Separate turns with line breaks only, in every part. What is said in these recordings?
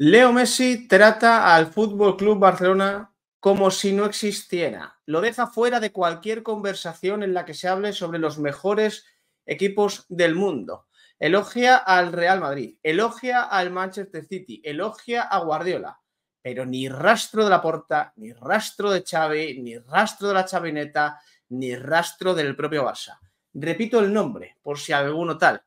Leo Messi trata al Fútbol Club Barcelona como si no existiera. Lo deja fuera de cualquier conversación en la que se hable sobre los mejores equipos del mundo. Elogia al Real Madrid, elogia al Manchester City, elogia a Guardiola, pero ni rastro de la porta, ni rastro de Xavi, ni rastro de la chavineta, ni rastro del propio Barça. Repito el nombre, por si alguno tal.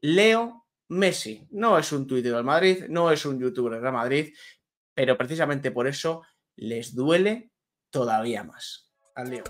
Leo Messi no es un tuitero del Madrid, no es un youtuber del Madrid, pero precisamente por eso les duele todavía más. Al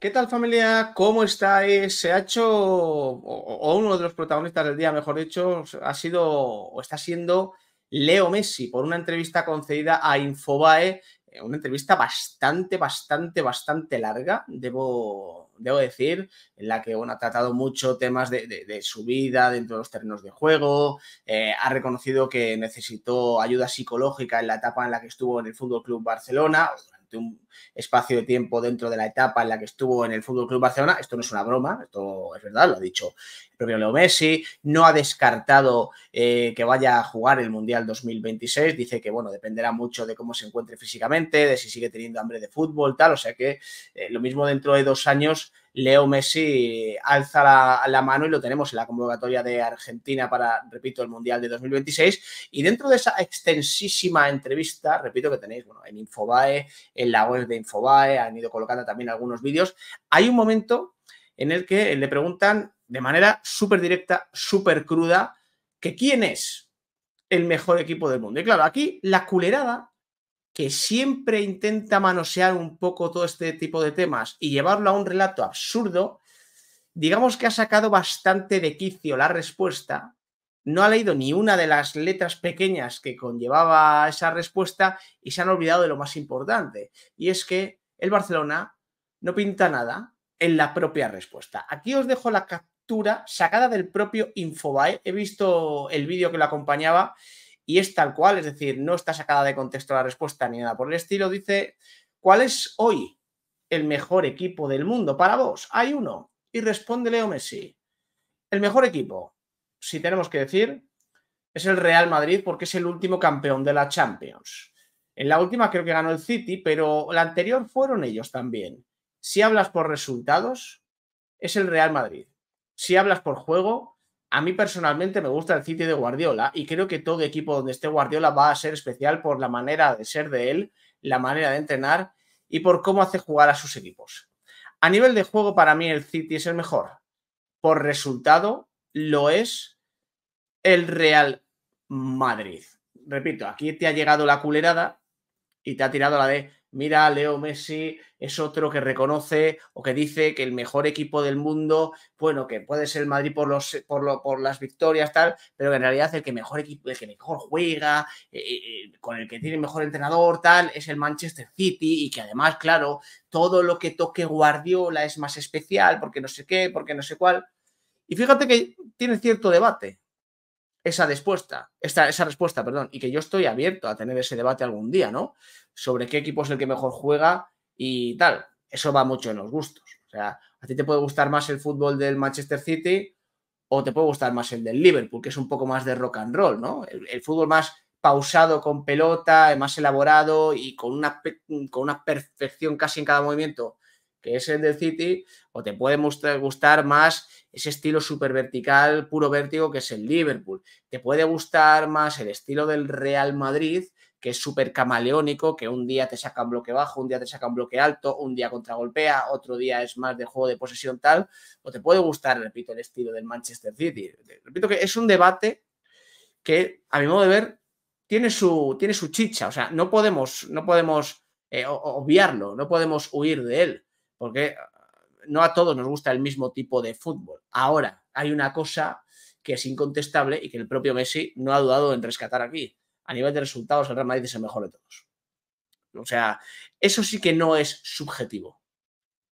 ¿Qué tal familia? ¿Cómo estáis? Se ha hecho, o uno de los protagonistas del día, mejor dicho, ha sido o está siendo Leo Messi por una entrevista concedida a Infobae, eh, una entrevista bastante, bastante, bastante larga, debo, decir, en la que bueno, ha tratado mucho temas de, su vida dentro de los terrenos de juego, eh, ha reconocido que necesitó ayuda psicológica en la etapa en la que estuvo en el Fútbol Club Barcelona, un espacio de tiempo dentro de la etapa en la que estuvo en el Fútbol Club Barcelona. Esto no es una broma, esto es verdad, lo ha dicho propio Leo Messi, no ha descartado eh, que vaya a jugar el Mundial 2026, dice que, bueno, dependerá mucho de cómo se encuentre físicamente, de si sigue teniendo hambre de fútbol, tal, o sea que eh, lo mismo dentro de dos años Leo Messi alza la, la, mano y lo tenemos en la convocatoria de Argentina para, repito, el Mundial de 2026. Y dentro de esa extensísima entrevista, repito que tenéis, bueno, en Infobae, en la web de Infobae, han ido colocando también algunos vídeos, hay un momento en el que le preguntan de manera súper directa, súper cruda, que quién es el mejor equipo del mundo. Y claro, aquí la culerada, que siempre intenta manosear un poco todo este tipo de temas y llevarlo a un relato absurdo, digamos que ha sacado bastante de quicio la respuesta, no ha leído ni una de las letras pequeñas que conllevaba esa respuesta y se han olvidado de lo más importante, y es que el Barcelona no pinta nada en la propia respuesta. Aquí os dejo la, sacada del propio Infobae. He visto el vídeo que lo acompañaba y es tal cual, es decir, no está sacada de contexto la respuesta ni nada por el estilo. Dice, ¿cuál es hoy el mejor equipo del mundo para vos? Hay uno. Y responde Leo Messi, el mejor equipo, si tenemos que decir, es el Real Madrid porque es el último campeón de la Champions. En la última creo que ganó el City, pero la anterior fueron ellos también. Si hablas por resultados, es el Real Madrid si hablas por juego, a mí personalmente me gusta el City de Guardiola y creo que todo equipo donde esté Guardiola va a ser especial por la manera de ser de él, la manera de entrenar y por cómo hace jugar a sus equipos. A nivel de juego, para mí el City es el mejor. Por resultado, lo es el Real Madrid. Repito, aquí te ha llegado la culerada y te ha tirado la de mira, Leo Messi es otro que reconoce o que dice que el mejor equipo del mundo, bueno, que puede ser Madrid por, los, por, lo, por las victorias, tal, pero que en realidad el que mejor equipo, el que mejor juega, eh, eh, eh, con el que tiene mejor entrenador, tal, es el Manchester City y que además, claro, todo lo que toque Guardiola es más especial porque no sé qué, porque no sé cuál. Y fíjate que tiene cierto debate, esa respuesta, esta, esa respuesta, perdón, y que yo estoy abierto a tener ese debate algún día, ¿no? Sobre qué equipo es el que mejor juega y tal. Eso va mucho en los gustos. O sea, a ti te puede gustar más el fútbol del Manchester City o te puede gustar más el del Liverpool, que es un poco más de rock and roll, ¿no? El, fútbol más pausado con pelota, más elaborado y con una, con una perfección casi en cada movimiento, que es el del City, o te puede gustar más ese estilo súper vertical, puro vértigo que es el Liverpool. Te puede gustar más el estilo del Real Madrid, que es súper camaleónico, que un día te saca un bloque bajo, un día te saca un bloque alto, un día contragolpea, otro día es más de juego de posesión tal, o te puede gustar, repito, el estilo del Manchester City. Repito que es un debate que, a mi modo de ver, tiene su, tiene su chicha, o sea, no podemos, no podemos eh, obviarlo, no podemos huir de él, porque no a todos nos gusta el mismo tipo de fútbol. Ahora, hay una cosa que es incontestable y que el propio Messi no ha dudado en rescatar aquí. A nivel de resultados, el Real Madrid es el mejor de todos. O sea, eso sí que no es subjetivo.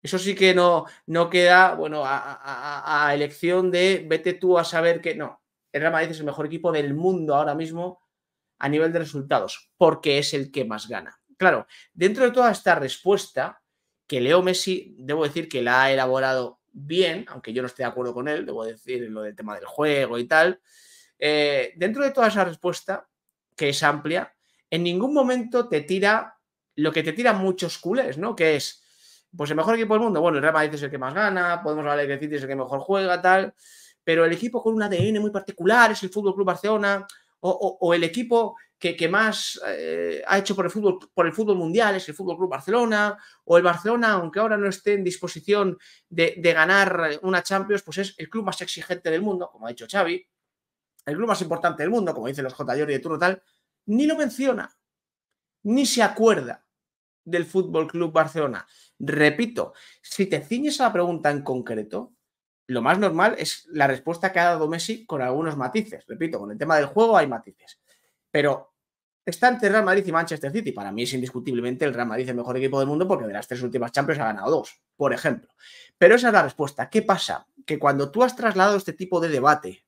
Eso sí que no, no queda, bueno, a, a elección de vete tú a saber que no. El Real Madrid es el mejor equipo del mundo ahora mismo a nivel de resultados, porque es el que más gana. Claro, dentro de toda esta respuesta, que Leo Messi, debo decir que la ha elaborado bien, aunque yo no esté de acuerdo con él, debo decir lo del tema del juego y tal. Eh, dentro de toda esa respuesta, que es amplia, en ningún momento te tira lo que te tiran muchos culés, ¿no? Que es, pues el mejor equipo del mundo, bueno, el Real Madrid es el que más gana, podemos hablar de que es el que mejor juega, tal, pero el equipo con un ADN muy particular es el Fútbol Club Barcelona, o el equipo que, más eh, ha hecho por el, fútbol, por el fútbol mundial es el Fútbol Club Barcelona, o el Barcelona, aunque ahora no esté en disposición de, ganar una Champions, pues es el club más exigente del mundo, como ha dicho Xavi, el club más importante del mundo, como dicen los J. y de turno tal, ni lo menciona, ni se acuerda del Fútbol Club Barcelona. Repito, si te ciñes a la pregunta en concreto, lo más normal es la respuesta que ha dado Messi con algunos matices. Repito, con el tema del juego hay matices. Pero está entre Real Madrid y Manchester City. Para mí es indiscutiblemente el Real Madrid el mejor equipo del mundo porque de las tres últimas Champions ha ganado dos, por ejemplo. Pero esa es la respuesta. ¿Qué pasa? Que cuando tú has trasladado este tipo de debate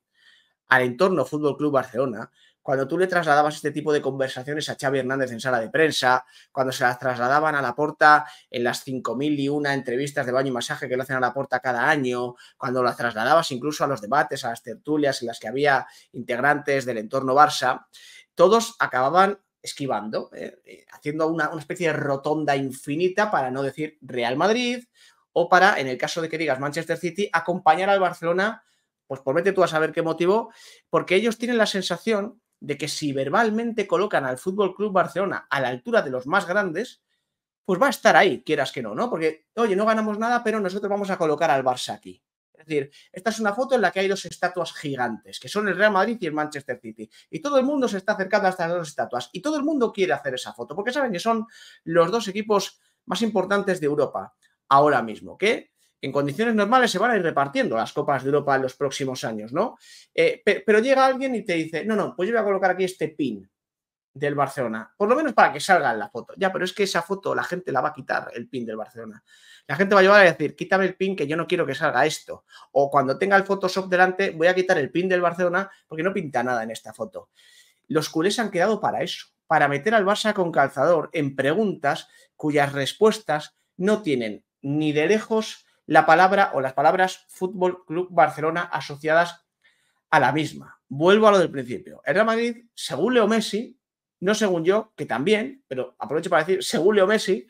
al entorno Fútbol Club Barcelona, cuando tú le trasladabas este tipo de conversaciones a Xavi Hernández en sala de prensa, cuando se las trasladaban a la puerta en las 5.000 entrevistas de baño y masaje que lo hacen a la puerta cada año, cuando las trasladabas incluso a los debates, a las tertulias en las que había integrantes del entorno Barça, todos acababan esquivando, ¿eh? Eh, haciendo una, especie de rotonda infinita para no decir Real Madrid o para, en el caso de que digas Manchester City, acompañar al Barcelona, pues por vete tú a saber qué motivo, porque ellos tienen la sensación de que si verbalmente colocan al Fútbol Club Barcelona a la altura de los más grandes, pues va a estar ahí, quieras que no, ¿no? Porque, oye, no ganamos nada, pero nosotros vamos a colocar al Barça aquí. Es decir, esta es una foto en la que hay dos estatuas gigantes, que son el Real Madrid y el Manchester City. Y todo el mundo se está acercando a estas dos estatuas. Y todo el mundo quiere hacer esa foto, porque saben que son los dos equipos más importantes de Europa ahora mismo, que en condiciones normales se van a ir repartiendo las copas de Europa en los próximos años, ¿no? Eh, pero llega alguien y te dice, no, no, pues yo voy a colocar aquí este pin del Barcelona, por lo menos para que salga en la foto. Ya, pero es que esa foto la gente la va a quitar, el pin del Barcelona. La gente va a llevar a decir, quítame el pin que yo no quiero que salga esto. O cuando tenga el Photoshop delante, voy a quitar el pin del Barcelona porque no pinta nada en esta foto. Los culés han quedado para eso, para meter al Barça con calzador en preguntas cuyas respuestas no tienen ni de lejos la palabra o las palabras Fútbol Club Barcelona asociadas a la misma. Vuelvo a lo del principio. El Real Madrid, según Leo Messi, no según yo, que también, pero aprovecho para decir, según Leo Messi,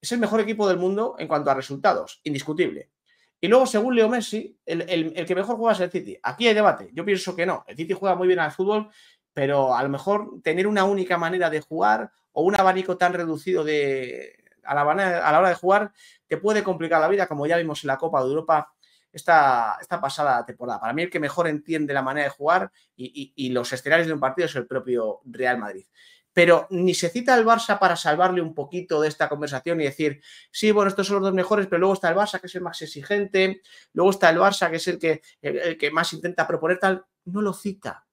es el mejor equipo del mundo en cuanto a resultados, indiscutible. Y luego, según Leo Messi, el, que mejor juega es el City. Aquí hay debate. Yo pienso que no. El City juega muy bien al fútbol, pero a lo mejor tener una única manera de jugar o un abanico tan reducido de, a, la, a la hora de jugar te puede complicar la vida, como ya vimos en la Copa de Europa esta, esta pasada temporada. Para mí el que mejor entiende la manera de jugar y, los escenarios de un partido es el propio Real Madrid pero ni se cita al Barça para salvarle un poquito de esta conversación y decir, sí, bueno, estos son los dos mejores, pero luego está el Barça, que es el más exigente, luego está el Barça, que es el que, el que más intenta proponer tal, no lo cita.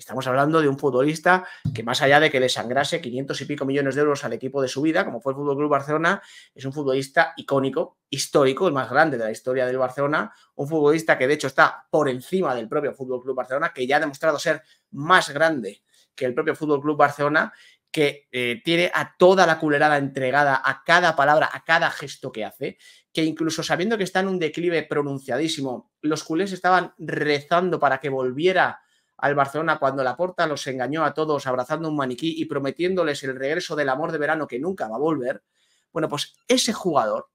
Estamos hablando de un futbolista que más allá de que le sangrase 500 y pico millones de euros al equipo de su vida, como fue el Fútbol Club Barcelona, es un futbolista icónico, histórico, el más grande de la historia del Barcelona, un futbolista que de hecho está por encima del propio Fútbol Club Barcelona, que ya ha demostrado ser más grande que el propio Fútbol Club Barcelona, que eh, tiene a toda la culerada entregada, a cada palabra, a cada gesto que hace, que incluso sabiendo que está en un declive pronunciadísimo, los culés estaban rezando para que volviera al Barcelona cuando la porta los engañó a todos abrazando un maniquí y prometiéndoles el regreso del amor de verano que nunca va a volver. Bueno, pues ese jugador,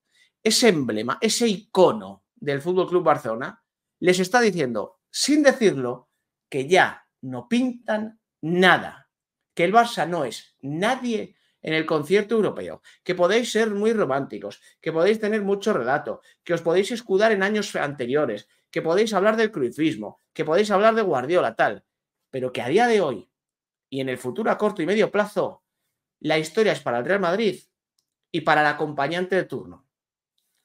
ese emblema, ese icono del Fútbol Club Barcelona les está diciendo, sin decirlo, que ya no pintan nada, que el Barça no es nadie en el concierto europeo, que podéis ser muy románticos, que podéis tener mucho relato, que os podéis escudar en años anteriores, que podéis hablar del cruifismo, que podéis hablar de Guardiola, tal, pero que a día de hoy y en el futuro a corto y medio plazo, la historia es para el Real Madrid y para el acompañante de turno.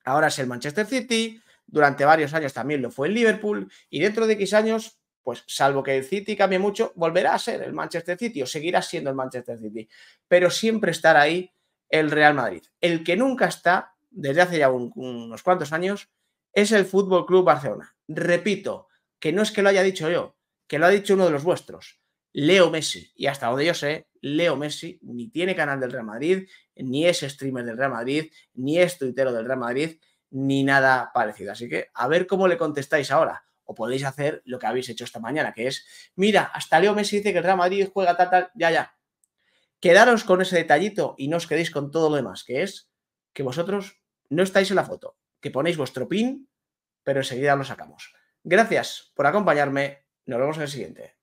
Ahora es el Manchester City, durante varios años también lo fue el Liverpool y dentro de X años, pues salvo que el City cambie mucho, volverá a ser el Manchester City o seguirá siendo el Manchester City, pero siempre estará ahí el Real Madrid, el que nunca está desde hace ya unos cuantos años es el Fútbol Club Barcelona. Repito, que no es que lo haya dicho yo, que lo ha dicho uno de los vuestros, Leo Messi. Y hasta donde yo sé, Leo Messi ni tiene canal del Real Madrid, ni es streamer del Real Madrid, ni es tuitero del Real Madrid, ni nada parecido. Así que a ver cómo le contestáis ahora. O podéis hacer lo que habéis hecho esta mañana, que es, mira, hasta Leo Messi dice que el Real Madrid juega tal, tal, ya, ya. Quedaros con ese detallito y no os quedéis con todo lo demás, que es que vosotros no estáis en la foto que ponéis vuestro pin, pero enseguida lo sacamos. Gracias por acompañarme. Nos vemos en el siguiente.